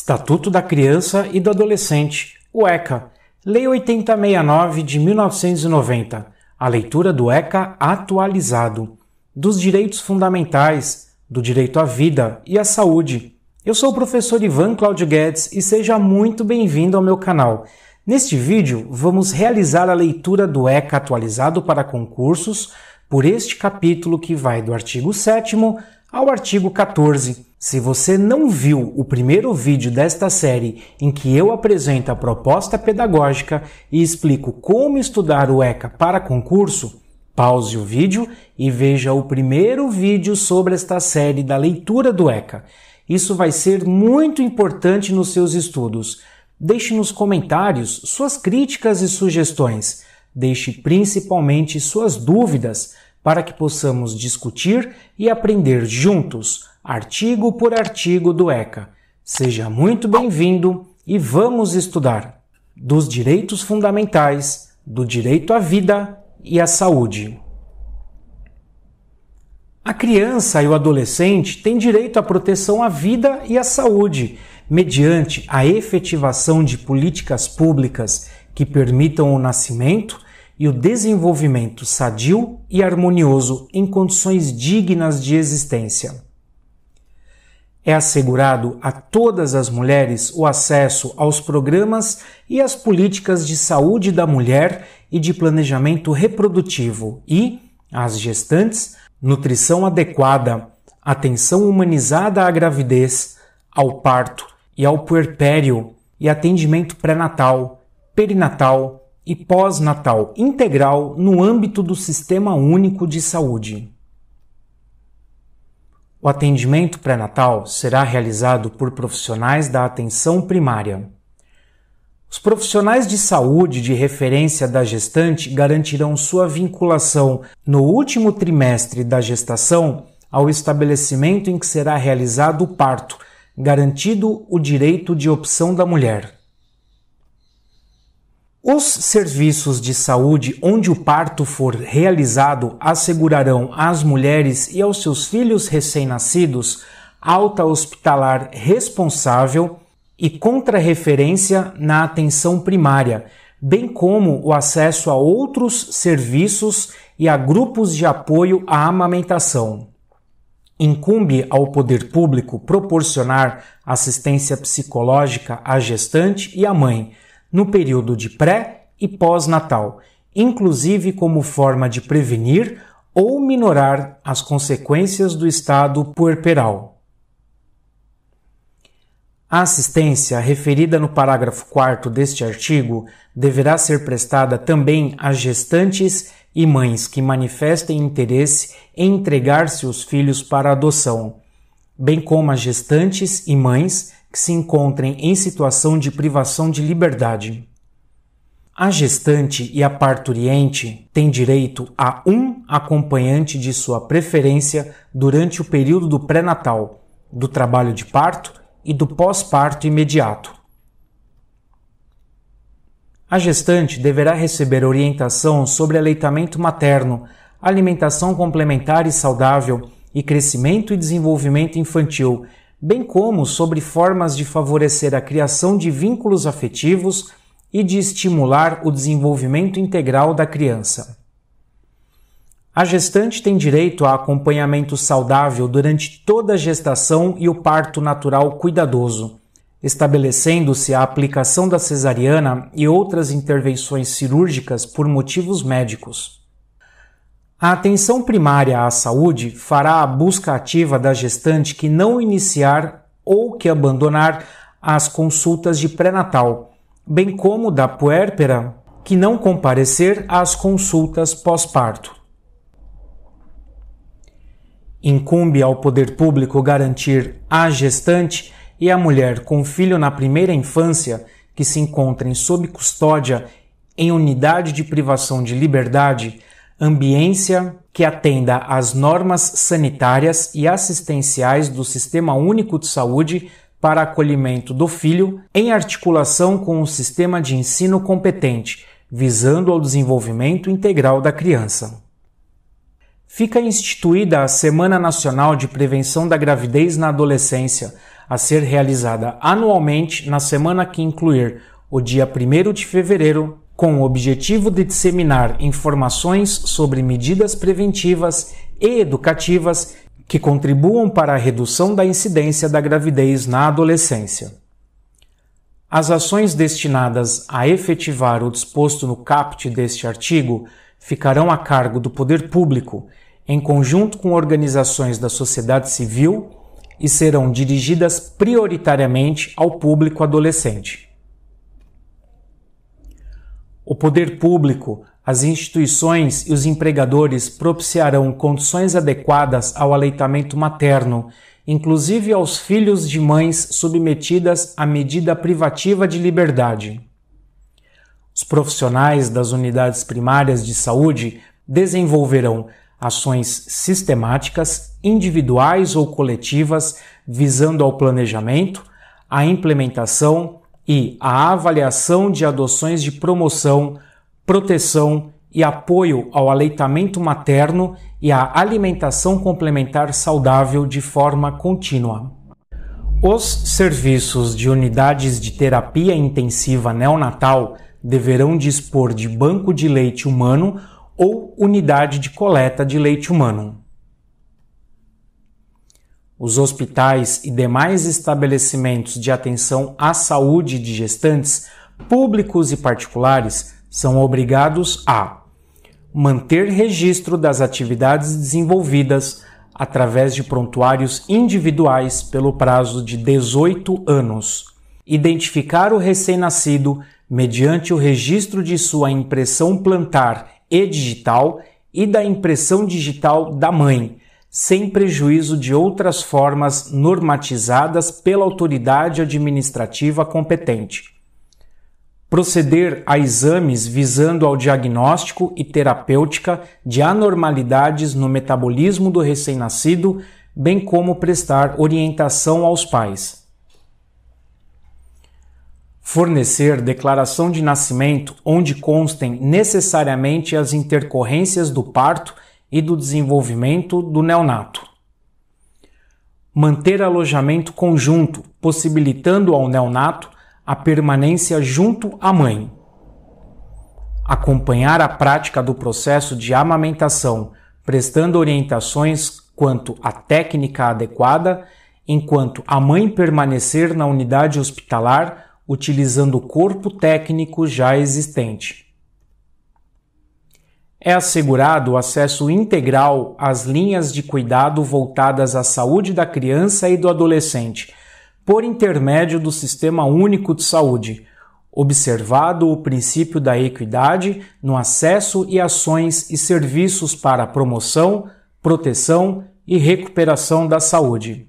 Estatuto da Criança e do Adolescente, o ECA, Lei 8069 de 1990, a leitura do ECA atualizado, dos direitos fundamentais, do direito à vida e à saúde. Eu sou o professor Ivan Claudio Guedes e seja muito bem-vindo ao meu canal. Neste vídeo, vamos realizar a leitura do ECA atualizado para concursos por este capítulo que vai do artigo 7 ao artigo 14. Se você não viu o primeiro vídeo desta série em que eu apresento a proposta pedagógica e explico como estudar o ECA para concurso, pause o vídeo e veja o primeiro vídeo sobre esta série da leitura do ECA. Isso vai ser muito importante nos seus estudos. Deixe nos comentários suas críticas e sugestões. Deixe principalmente suas dúvidas para que possamos discutir e aprender juntos, artigo por artigo do ECA. Seja muito bem-vindo e vamos estudar dos direitos fundamentais, do direito à vida e à saúde. A criança e o adolescente têm direito à proteção à vida e à saúde, mediante a efetivação de políticas públicas que permitam o nascimento, e o desenvolvimento sadio e harmonioso em condições dignas de existência. É assegurado a todas as mulheres o acesso aos programas e às políticas de saúde da mulher e de planejamento reprodutivo e, às gestantes, nutrição adequada, atenção humanizada à gravidez, ao parto e ao puerpério e atendimento pré-natal, perinatal, e pós-natal integral no âmbito do Sistema Único de Saúde. O atendimento pré-natal será realizado por profissionais da atenção primária. Os profissionais de saúde de referência da gestante garantirão sua vinculação no último trimestre da gestação ao estabelecimento em que será realizado o parto, garantido o direito de opção da mulher. Os serviços de saúde onde o parto for realizado assegurarão às mulheres e aos seus filhos recém-nascidos alta hospitalar responsável e contrarreferência na atenção primária, bem como o acesso a outros serviços e a grupos de apoio à amamentação. Incumbe ao poder público proporcionar assistência psicológica à gestante e à mãe no período de pré e pós-natal, inclusive como forma de prevenir ou minorar as consequências do estado puerperal. A assistência referida no parágrafo 4 deste artigo deverá ser prestada também a gestantes e mães que manifestem interesse em entregar seus filhos para adoção bem como as gestantes e mães que se encontrem em situação de privação de liberdade. A gestante e a parturiente têm direito a um acompanhante de sua preferência durante o período do pré-natal, do trabalho de parto e do pós-parto imediato. A gestante deverá receber orientação sobre aleitamento materno, alimentação complementar e saudável e Crescimento e Desenvolvimento Infantil, bem como sobre formas de favorecer a criação de vínculos afetivos e de estimular o desenvolvimento integral da criança. A gestante tem direito a acompanhamento saudável durante toda a gestação e o parto natural cuidadoso, estabelecendo-se a aplicação da cesariana e outras intervenções cirúrgicas por motivos médicos. A atenção primária à saúde fará a busca ativa da gestante que não iniciar ou que abandonar as consultas de pré-natal, bem como da puérpera que não comparecer às consultas pós-parto. Incumbe ao poder público garantir à gestante e à mulher com filho na primeira infância que se encontrem sob custódia em unidade de privação de liberdade ambiência que atenda às normas sanitárias e assistenciais do Sistema Único de Saúde para acolhimento do filho, em articulação com o sistema de ensino competente, visando ao desenvolvimento integral da criança. Fica instituída a Semana Nacional de Prevenção da Gravidez na Adolescência, a ser realizada anualmente na semana que incluir o dia 1 de fevereiro, com o objetivo de disseminar informações sobre medidas preventivas e educativas que contribuam para a redução da incidência da gravidez na adolescência. As ações destinadas a efetivar o disposto no caput deste artigo ficarão a cargo do poder público, em conjunto com organizações da sociedade civil, e serão dirigidas prioritariamente ao público adolescente. O poder público, as instituições e os empregadores propiciarão condições adequadas ao aleitamento materno, inclusive aos filhos de mães submetidas à medida privativa de liberdade. Os profissionais das unidades primárias de saúde desenvolverão ações sistemáticas, individuais ou coletivas, visando ao planejamento, à implementação, e a avaliação de adoções de promoção, proteção e apoio ao aleitamento materno e à alimentação complementar saudável de forma contínua. Os serviços de unidades de terapia intensiva neonatal deverão dispor de banco de leite humano ou unidade de coleta de leite humano os hospitais e demais estabelecimentos de atenção à saúde de gestantes, públicos e particulares, são obrigados a manter registro das atividades desenvolvidas através de prontuários individuais pelo prazo de 18 anos, identificar o recém-nascido mediante o registro de sua impressão plantar e digital e da impressão digital da mãe sem prejuízo de outras formas normatizadas pela autoridade administrativa competente. Proceder a exames visando ao diagnóstico e terapêutica de anormalidades no metabolismo do recém-nascido, bem como prestar orientação aos pais. Fornecer declaração de nascimento onde constem necessariamente as intercorrências do parto e do desenvolvimento do neonato. Manter alojamento conjunto, possibilitando ao neonato a permanência junto à mãe. Acompanhar a prática do processo de amamentação, prestando orientações quanto à técnica adequada, enquanto a mãe permanecer na unidade hospitalar utilizando o corpo técnico já existente é assegurado o acesso integral às linhas de cuidado voltadas à saúde da criança e do adolescente, por intermédio do Sistema Único de Saúde, observado o princípio da equidade no acesso e ações e serviços para promoção, proteção e recuperação da saúde.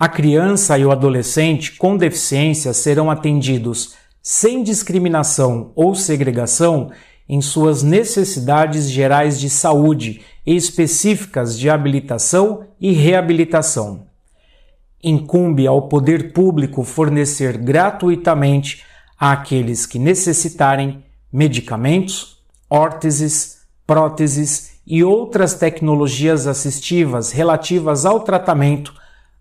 A criança e o adolescente com deficiência serão atendidos sem discriminação ou segregação em suas necessidades gerais de saúde e específicas de habilitação e reabilitação. Incumbe ao poder público fornecer gratuitamente àqueles que necessitarem medicamentos, órteses, próteses e outras tecnologias assistivas relativas ao tratamento,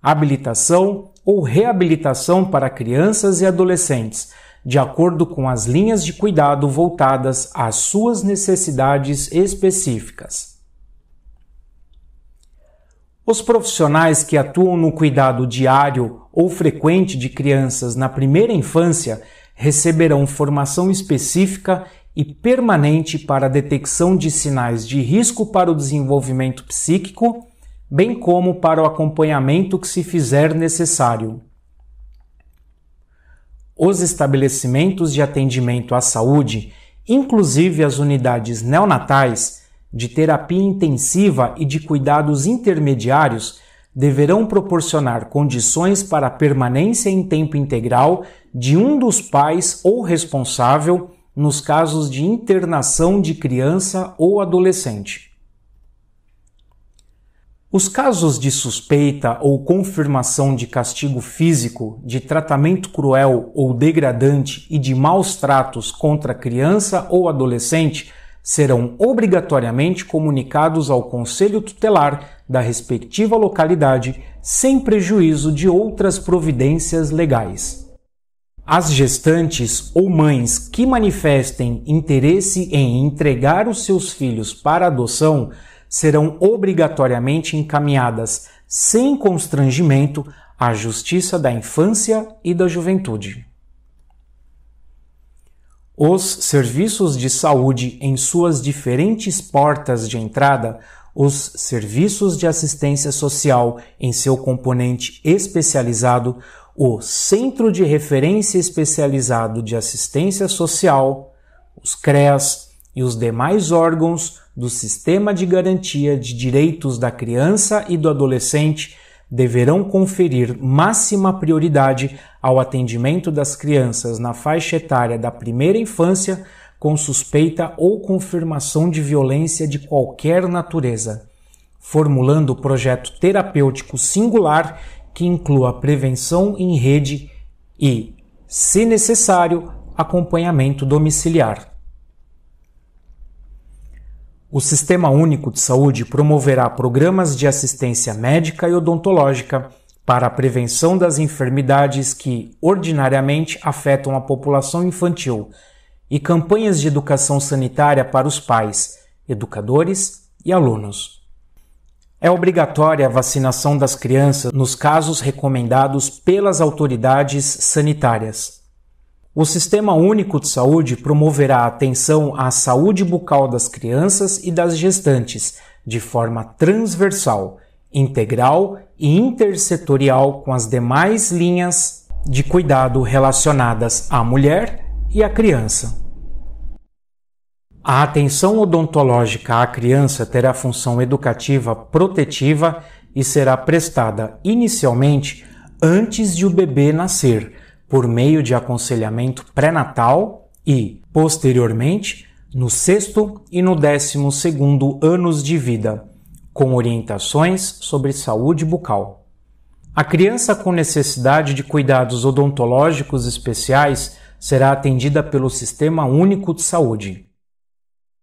habilitação ou reabilitação para crianças e adolescentes de acordo com as linhas de cuidado voltadas às suas necessidades específicas. Os profissionais que atuam no cuidado diário ou frequente de crianças na primeira infância receberão formação específica e permanente para a detecção de sinais de risco para o desenvolvimento psíquico, bem como para o acompanhamento que se fizer necessário os estabelecimentos de atendimento à saúde, inclusive as unidades neonatais, de terapia intensiva e de cuidados intermediários, deverão proporcionar condições para a permanência em tempo integral de um dos pais ou responsável nos casos de internação de criança ou adolescente. Os casos de suspeita ou confirmação de castigo físico, de tratamento cruel ou degradante e de maus tratos contra criança ou adolescente serão obrigatoriamente comunicados ao Conselho Tutelar da respectiva localidade, sem prejuízo de outras providências legais. As gestantes ou mães que manifestem interesse em entregar os seus filhos para adoção serão obrigatoriamente encaminhadas sem constrangimento à Justiça da Infância e da Juventude. Os serviços de saúde em suas diferentes portas de entrada, os serviços de assistência social em seu componente especializado, o Centro de Referência Especializado de Assistência Social, os CREAS, e os demais órgãos do Sistema de Garantia de Direitos da Criança e do Adolescente deverão conferir máxima prioridade ao atendimento das crianças na faixa etária da primeira infância com suspeita ou confirmação de violência de qualquer natureza, formulando o projeto terapêutico singular que inclua prevenção em rede e, se necessário, acompanhamento domiciliar. O Sistema Único de Saúde promoverá programas de assistência médica e odontológica para a prevenção das enfermidades que ordinariamente afetam a população infantil e campanhas de educação sanitária para os pais, educadores e alunos. É obrigatória a vacinação das crianças nos casos recomendados pelas autoridades sanitárias. O Sistema Único de Saúde promoverá atenção à saúde bucal das crianças e das gestantes de forma transversal, integral e intersetorial com as demais linhas de cuidado relacionadas à mulher e à criança. A atenção odontológica à criança terá função educativa protetiva e será prestada inicialmente antes de o bebê nascer por meio de aconselhamento pré-natal e, posteriormente, no sexto e no décimo segundo anos de vida, com orientações sobre saúde bucal. A criança com necessidade de cuidados odontológicos especiais será atendida pelo Sistema Único de Saúde.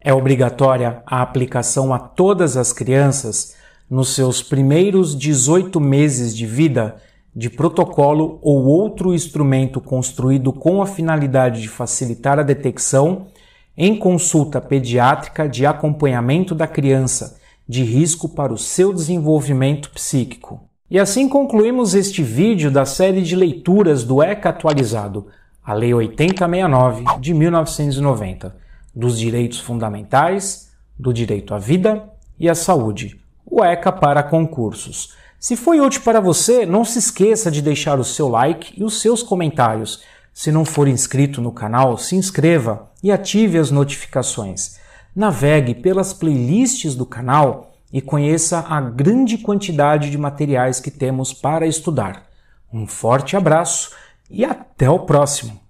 É obrigatória a aplicação a todas as crianças nos seus primeiros 18 meses de vida de protocolo ou outro instrumento construído com a finalidade de facilitar a detecção em consulta pediátrica de acompanhamento da criança de risco para o seu desenvolvimento psíquico. E assim concluímos este vídeo da série de leituras do ECA atualizado, a Lei 8069 de 1990, dos direitos fundamentais, do direito à vida e à saúde, o ECA para concursos. Se foi útil para você, não se esqueça de deixar o seu like e os seus comentários. Se não for inscrito no canal, se inscreva e ative as notificações. Navegue pelas playlists do canal e conheça a grande quantidade de materiais que temos para estudar. Um forte abraço e até o próximo!